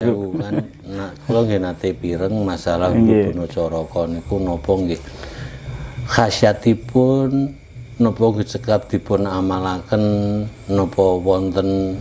kan nah, kula nggih nate pireng masalah Budono Caraka niku napa nggih khasyatipun napa cekap dipun amalaken napa wonten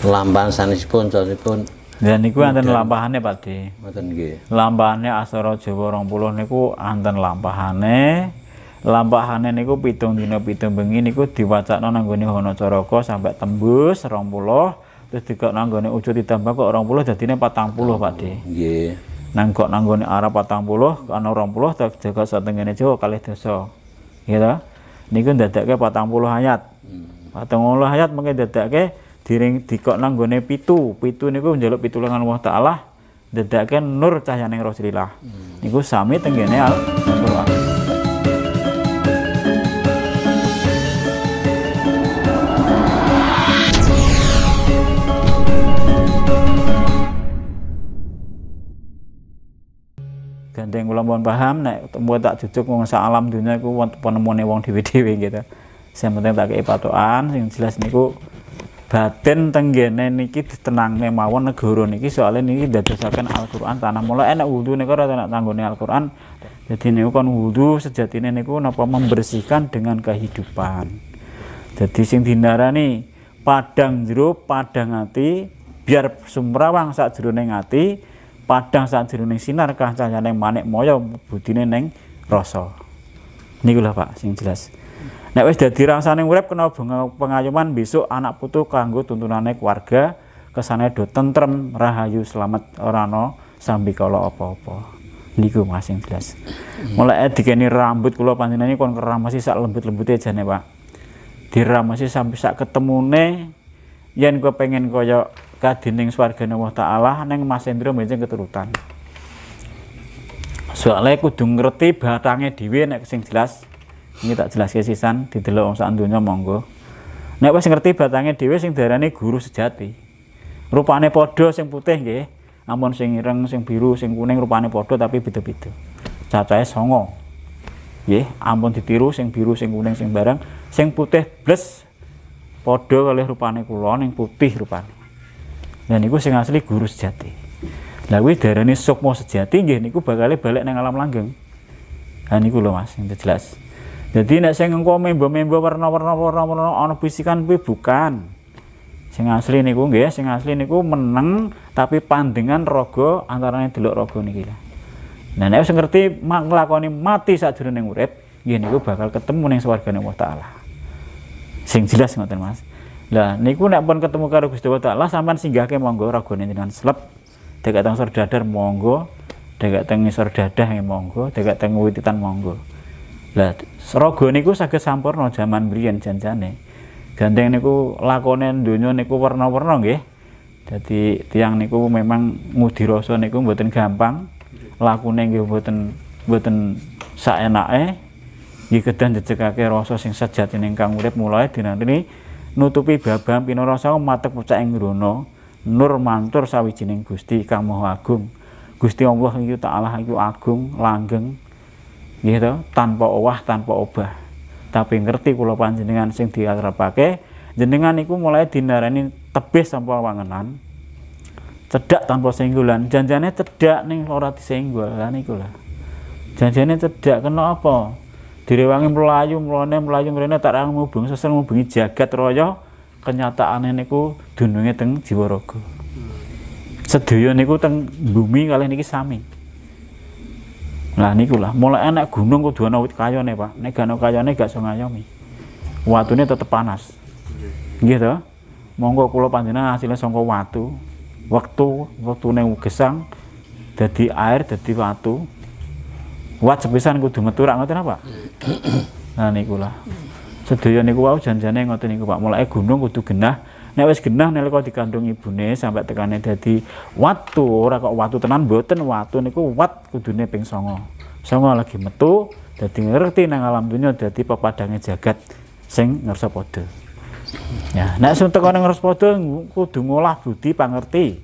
lampahan sanesipun caripun ya niku anten lampahane Pak Di. Mboten nggih. Lampahane Asara Jawa 20 niku anten lampahane lampahane niku pitung dina pitung bengi niku diwacakno hono Hanacaraka sampai tembus 20 terus dikok nanggone ujo ditambah kok orang puluh jadinya patang puluh pak deh. yeah. nang kok nanggone arah patang puluh karena orang puluh tak jaga satengene jawa kali dosa gitu niku ndadakke patang puluh hayat, hmm. patang puluh ayat mungkin ndadakke diring dikok nanggone pitu pitu niku njaluk pitulungan Allah Ta'ala ke nur cahyane Rasulillah hmm. niku sami tenggene Al-Qur'an Deng kula mohon paham nek mbuh tak jujuk wong sak alam dunia iku penemune wong dhewe-dhewe gitu. Sing penting tak kei patokan sing jelas niku batin tenggene niki ditenangne mawon negara niki soalnya niki dadosaken Al-Qur'an tanah mula enak wudu niku ora enak tanggone Al-Qur'an. Jadi niku kon wudu sejatine niku napa membersihkan dengan kehidupan. Jadi sing dinarani padang jero padang ati biar sumrawang sak jroning ati padang sajroning sinar kah neng manik moyo budine neng rasa Nih gula Pak sing jelas nek wis dadi rasane urip kena pengayuman besok anak putu kanggo tuntunane keluarga kesane do tentrem rahayu selamat ora ana kalau apa-apa niku Mas sing jelas mulai eh, dikeni rambut kula panjenengan kon keramasi sak lembut-lembute jane Pak diramasi sampai sak ketemune yen kowe pengen koyok warga dining swargane Allah taala neng Mas Hendro mencing keturutan. Soalnya, kudu ngerti batangnya dhewe nek sing jelas ini tak jelas kesisan di wong sak donya monggo. Nek wis ngerti batangnya dhewe sing diarani guru sejati. Rupane podo, sing putih nggih, Ambon sing ireng, sing biru, sing kuning rupane podo tapi beda-beda. Cacahe songo. Ye, ampun ditiru sing biru, sing kuning, sing barang, sing putih plus padha kalih rupane kula ning putih rupane. Dan nah, itu sing asli guru sejati. Lah kuwi darane sukma sejati gini niku bakal balik neng alam langgeng. Ha nah, niku loh Mas, sing jelas. Jadi nek saya engko membo-membo warna-warna warna-warna ana bisikan kuwi bukan. Sing asli niku nggih, sing asli niku meneng tapi pandengan rogo antaranya delok rogo nih gila. Nah nek sing ngerti nglakoni mati sadurunge urip, nggih niku bakal ketemu ning swargane Allah taala. Sing jelas ngoten Mas. Lah niku nek pun ketemu karo Gusti Allah Taala sampean singgahke monggo ragone dengan slep. Dekat teng dadar monggo, dekat teng ngisor dadah ya, monggo, dekat teng wititan monggo. Lah raga niku saged sampurna jaman mbiyen janjane. Ganteng niku lakone donya niku warna-warna nggih. jadi tiang niku memang ngudi rasa niku mboten gampang. Lakune nggih mboten mboten saenake. Nggih kedah njejekake rasa sing sejatine ingkang urip mulai dinanti nutupi babam pinarasa matek pucak ing rono nur mantur sawijining Gusti kang Maha Agung Gusti Allah iku Allah iku agung langgeng gitu tanpa owah tanpa obah tapi ngerti kalau panjenengan sing diakrepake jenengan iku mulai dinarani tebes tanpa wangenan cedak tanpa senggulan janjane cedak ning ora disenggol lan lah janjane cedak kena apa direwangi melayu mlone melayu mrene tak rang mubengi sesel mubengi jagat raya kenyataane niku dununge teng Jiwaraga sedaya niku teng bumi kali niki sami lah niku lah mulai anak gunung kudu ana wit kayone Pak nek gak ana kayone gak iso ngayomi watune tetep panas nggih to monggo kula panjenengan hasilnya saka watu waktu wektune gesang jadi air jadi watu wajib pisan kudu metu ra ngoten apa nah niku lah sedaya niku wau janjane ngoten niku Pak mulai gunung kudu genah nek wis genah nalika dikandung ibune sampai tekane dadi watu ora kok watu tenan mboten watu niku wat kudune ping 9 9 lagi metu dadi ngerti nang alam dunya dadi pepadange jagat sing ngersa padha ya nek sing tekane ngersa padha kudu ngolah budi pangerti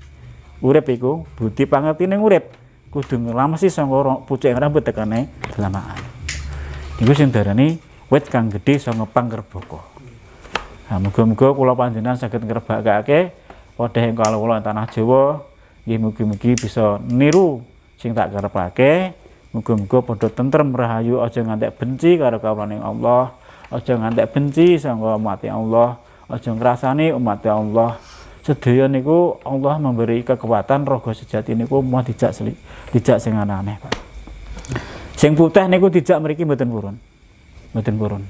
urip iku budi pangerti ning urip kudu sih saka pucuk rambut tekane delamaan iku sing darani wit kang gedhe saka pangkerbaka nah muga-muga kula panjenengan saged ngrebakake wadah ing kala kula tanah Jawa nggih mugi-mugi bisa niru sing tak kerepake muga-muga padha tentrem rahayu aja ngantek benci karo kawaning Allah aja ngantek benci sangka mati Allah aja ngrasani umat Allah sedaya niku Allah memberi kekuatan rogo sejati niku mau dijak seli, dijak sing aneh-aneh Pak. Sing putih niku dijak mriki mboten purun. Mboten purun.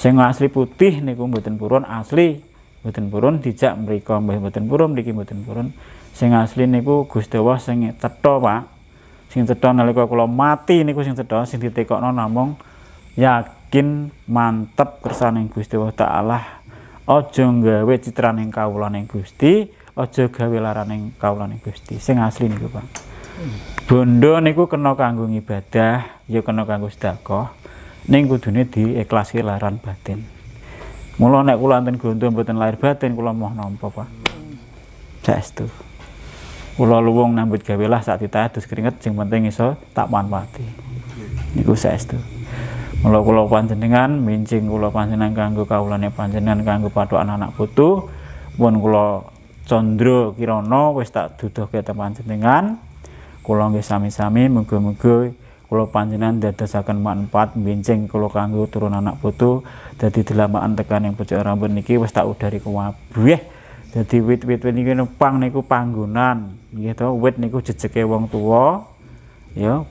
Sing asli putih niku mboten purun, asli mboten purun dijak mereka mbah mboten purun mriki mboten purun. Sing asli niku Gusti Allah sing cetha Pak. Sing cetha nalika kula mati niku sing cetha sing ditekokno namung yakin mantep kersaning Gusti Allah Ta'ala aja nggawe citraning kawulaning Gusti aja gawe laraning kawulaning Gusti sing asli niku Pak bondo niku kena kanggo ngibadah ya kena kanggo sedekah ning kudune diikhlasi laran batin mula nek kula enten gonto mboten lahir batin kula moh nampa Pak saestu kula luwung nambut gawelah sak titah keringet sing penting iso tak manfaati niku saestu Mula kula panjenengan mincing kula panjenengan kanggo kawulane panjenengan kanggo patuhan anak putu. Pun kula condro, kirono, wis tak duduhke teman jenengan. Kula nggih sami-sami muga-muga kula panjenengan dadosaken manfaat mincing kula kanggo turun anak putu dadi delamaan tekan yang pecah rambut niki wis tak udari kabeh. Jadi wit-wit niki nempang niku panggonan, nggih to, wit niku jejeke wong tua Ya,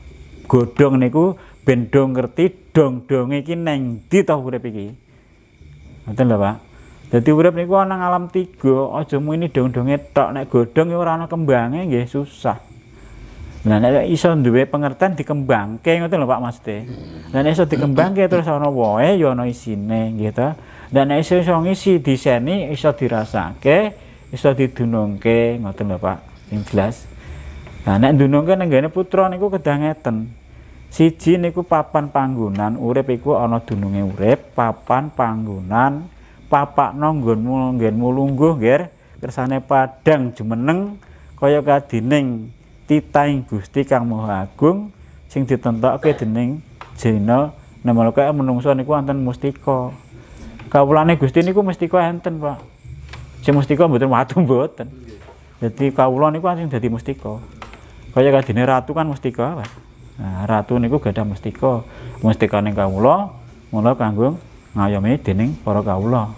godhong niku ben dong ngerti dong dong iki neng di to urip iki. Ngoten lho, Pak. Dadi urip niku ana alam tiga, aja ini dong-donge tok nek godhong ya ora ana kembange nggih susah. Nah nek iso duwe pengertian dikembangke ngoten lho Pak Maste. Lah nek iso dikembangke terus ana wohe ya ana isine gitu Dan nek iso iso ngisi diseni iso dirasake, iso didunungke ngoten lho Pak. Sing jelas. Nah nek ndunungke nenggene putra niku kedah ngeten. Siji niku papan panggonan urip iku ana dununge urip, papan panggonan papakno nggonmu nggenmu lungguh nggih, kersane padhang jumeneng kaya kadining titahing Gusti Kang Maha Agung sing ditentokke dening Jena nemala nah, kaya menungso niku wonten mustika. Kawulane Gusti niku mustika enten, Pak. Sing mustika mboten watu mboten. jadi kawula niku sing dadi mustika. Kaya kadine ratu kan mustika, Pak. Nah, ratu niku gadah mustika. Mustikane kawula mula kanggo ngayomi dening para kawula.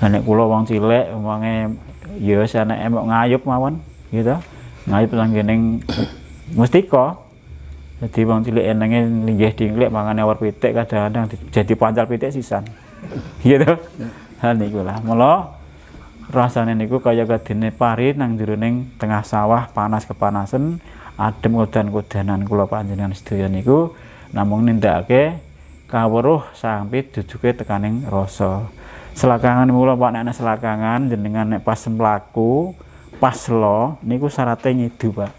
Lah nek kula wong cilik umpame ya wis enake mok ngayup mawon gitu. Ngayup nang gening mustika. Jadi wong cilik enenge linggih dingklek mangane awar pitik kadang-kadang jadi pancal pitik sisan. Gitu. Hal niku lah. Mula rasanya niku kaya gatine pari nang jeruning tengah sawah panas kepanasan adem udan-udanan kulo panjenengan sedaya niku namung nindakake kawruh sampe duduke tekaning rasa selakangan mula Pak nek selakangan jenengan nek pas mlaku pas lo niku syaratnya nyidu Pak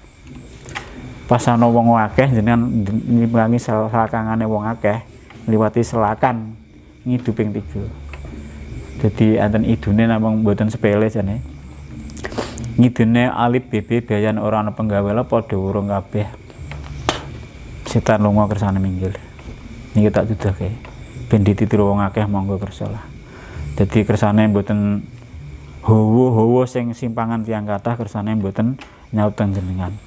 pas ana wong akeh jenengan selakangan selakangane wong akeh liwati selakan ngiduping tiga jadi anten idune namung mboten sepele jane ngidene alip BB bayan orang ana penggawela padha urung kabeh setan lunga kersane minggil niki tak dudake ben dititiru wong akeh monggo kersalah jadi kersane mboten hawa-hawa sing simpangan tiang kathah kersane mboten nyaut jenengan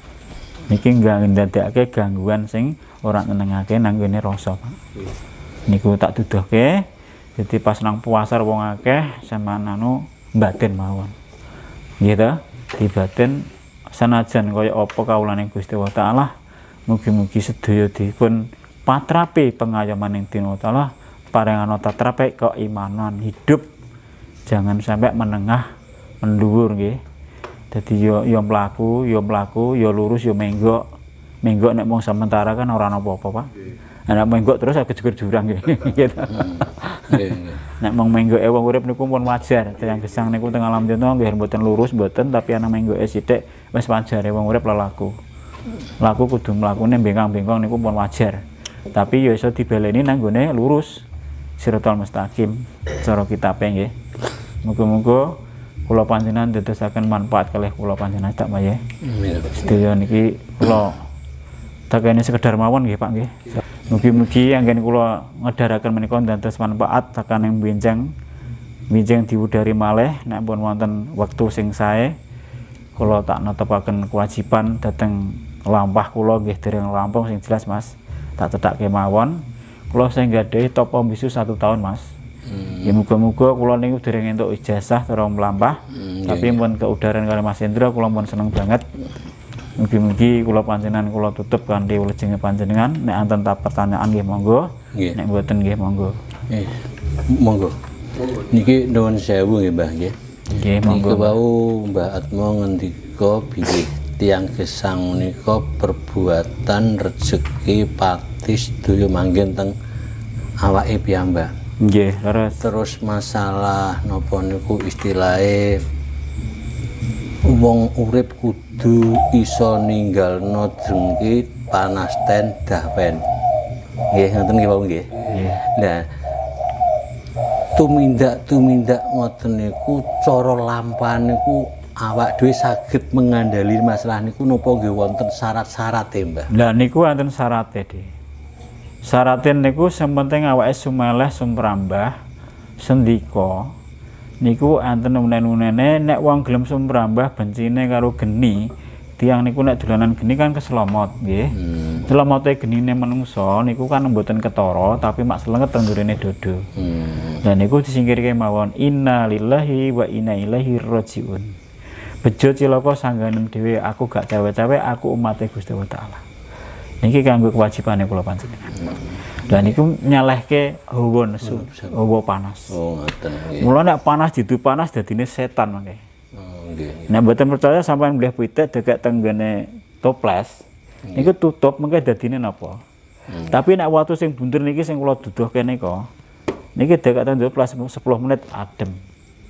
niki nggak ndadekake gangguan sing ora nenengake nanggone rasa Pak niku tak tuduhke jadi pas nang puasa wong akeh sama nanu batin mawon gitu di batin sanajan kaya apa kaulane Gusti wa taala mugi-mugi sedaya dipun patrapi pengayoman ing dina taala parengana tatrapi keimanan hidup jangan sampai menengah menduwur nggih dadi yo ya, yo ya mlaku yo ya mlaku yo lurus yo menggok menggok nek mau sementara kan ora apa-apa Pak Nek menggo terus aku jukur jurang gitu. Iya, iya. iya, Nek mong menggo e wong urip niku pun wajar. yang gesang niku teng alam jono nggih mboten lurus mboten tapi ana menggo e sithik wis wajar e wong urip lelaku. Laku kudu mlakune bengkang-bengkong niku pun wajar. Tapi ya iso dibeleni nang gone lurus siratul Mustaqim cara kita nggih. Muga-muga kula panjenengan dadosaken manfaat kalih kula panjenengan tak maye. Amin. Sedaya niki kula ini sekedar mawon nggih Pak nggih. Mugi-mugi anggen kula menikon dan terus manfaat tekan bincang bincang di diwudari malih nek pun wonten waktu sing sae kula tak netepaken kewajiban dateng lampah kula nggih dereng lampung sing jelas Mas tak cedak kemawon kula sing deh topo bisu satu tahun Mas ya hmm. ya muga-muga kula niku dereng entuk ijazah terus mlampah hmm, iya, tapi bukan ke udara keudaran kali Mas Hendra kula pun seneng banget Mugi-mugi kula panjenengan kula tutup kanthi wilujengipun panjenengan. Nek anten tak pertanyaan nggih monggo. Nggih. Nek mboten nggih monggo. Nggih. Eh, monggo. Niki nuwun sewu nggih Mbah nggih. Nggih monggo. Niki wau Mbah Atmo ngendika bilih tiang gesang menika perbuatan rezeki patis dulu manggen teng awake piyambak. Nggih, terus. Terus masalah napa niku istilahe wong urip kudu iso ninggalno jengki panasten dawen. Nggih, ngoten nggih, Pak nggih. Nah, tumindak-tumindak ngoten niku cara lampah niku awak dhewe saged mengandali masalah niku nopo nggih wonten syarat-syarate, syarat Mbah? Lah niku wonten syarate, Di. Syarate niku sementing awake sumeleh sumrambah sendika niku anten unen-unene nek wong gelem sumrambah bencine karo geni tiang niku nek dolanan geni kan keselomot nggih hmm. geni genine menungso niku kan mboten ketara tapi mak selenget tenggurine dodo hmm. dan niku disingkirke mawon inna lillahi wa inna ilaihi rajiun bejo cilaka sangganen dhewe aku gak cewek-cewek aku umate Gusti Allah niki kanggo kewajibane kula panjenengan hmm. Dan nyaleh ke hawa nesu, hawa panas. Oh, ngoten Mula panas jitu panas dadine setan mangke. Oh, nggih. Nek mboten percaya sampai mleh pitik dekat tenggene toples, ini tutup mengke ini napa? Hmm. Tapi nak waktu sing buntur niki sing kalau duduk kene niko, Niki dekat toples 10 menit adem.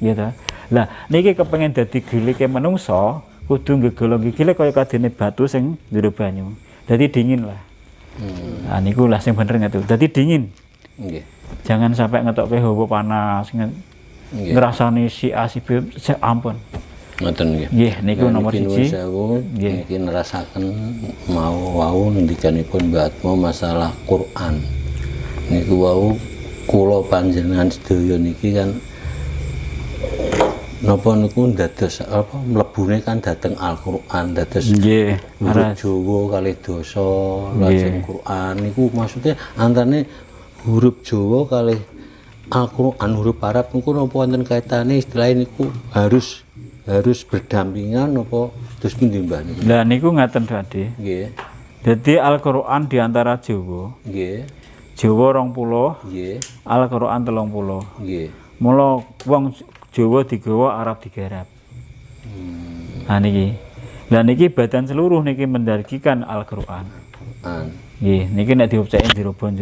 gitu. Lah niki jadi dadi kayak menungso kudu nggegolong gigile kaya kadene batu sing jadi banyu. jadi dingin lah. Hmm. Nah, niku lah sing bener nggak tuh. Jadi dingin. Okay. Jangan sampai ngetok pH panas, nge okay. ngerasani si A si B, si ampun. Ngoten nggih. Nggih, niku nomor siji. Nggih, niki nerasaken mau wau ngendikanipun Mbah Mau masalah Quran. Niku wau kula panjenengan sedaya niki kan napa niku dados apa mlebune kan dateng Al-Qur'an dados nggih yeah, Jawa kali dosa lajeng yeah. Qur'an niku maksudnya antane huruf Jawa kali Al-Qur'an huruf Arab niku napa wonten kaitane istilah niku harus harus berdampingan napa terus pundi Mbah niku Lah niku ngaten Dadi nggih Dadi Al-Qur'an di antara Jawa nggih Jawa 20 nggih Al-Qur'an 30 nggih Mula wong Jawa digawa Arab digarap hmm. nah niki dan niki badan seluruh niki mendargikan Al-Quran nggih niki nek diucapin jero bon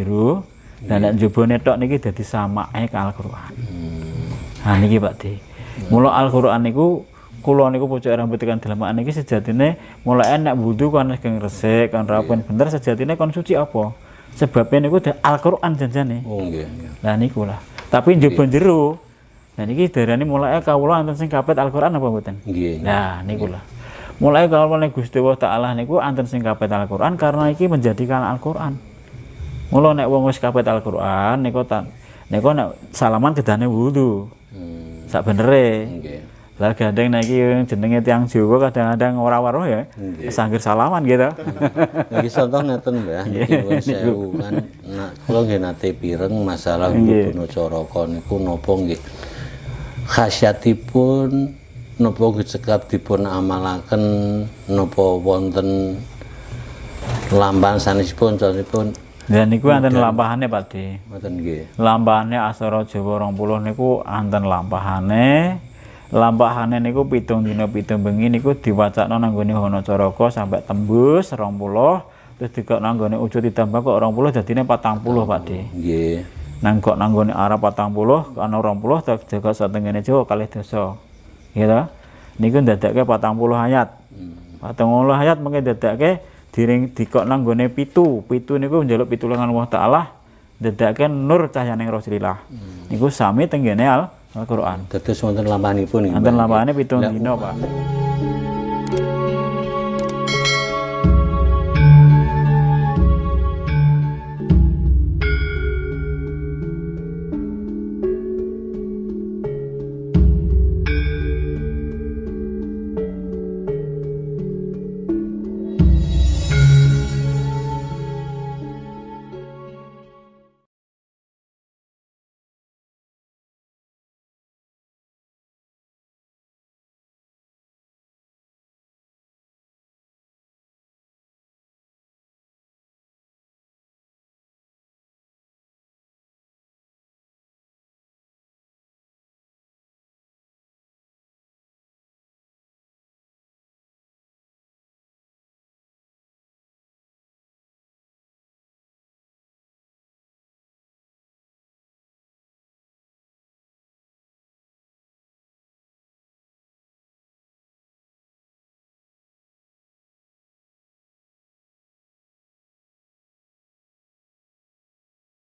dan nek jubo netok niki dadi sama ke Al-Quran hmm. nah niki Pak Di mula Al-Quran niku kula niku pucuk rambut tekan dalam, niki sejatine mulai enak wudu kan keng resik kan rapen iya. bener sejatine kon suci apa sebabnya niku Al-Quran janjane oh nggih lah niku lah tapi njebon jero Nah, Dan ini mulai kawula anten sing kapet Al-Qur'an apa mboten? Nah, ini gula. Mulai kalau oleh Gusti Allah Ta'ala niku anten sing kapet Al-Qur'an karena ini menjadikan Al-Qur'an. Mula nek wong wis kapet Al-Qur'an niku tan niku nek salaman gedane wudu. Hmm. Sak benere. Nggih. Lah gandeng niki jenenge yang Jawa kadang-kadang ora waruh ya. Nggih. salaman gitu. Niki contoh ngeten Mbah, niki kan. Nah, kula nggih nate pireng masalah Gunocoroko niku napa nggih khasyatipun nopo cekap dipun amalaken nopo wonten lampahan sanesipun contohipun dan niku anten lampahane Pak Di. Mboten nggih. Lampahane Asoro Jawa 20 niku anten lampahane. Lampahane niku pitung dina pitung bengi niku diwacakno nang gone Hanacaraka sampai tembus 20 terus dikokno nang gone Ujo ditambah kok 20 dadine 40 Pak Di. Nggih nanggok nanggone arah patang puluh ana orang puluh tak jaga satengene Jawa kalih dosa gitu niku ndadekke patang puluh hayat, hmm. patang puluh ayat mengke ndadekke diring dikok nanggone pitu pitu niku njaluk pitulungan Allah Ta'ala ndadekke nur cahaya cahyaning Rasulillah hmm. niku sami tenggene Al-Qur'an dados wonten lampahanipun wonten lampahane pitung dina Pak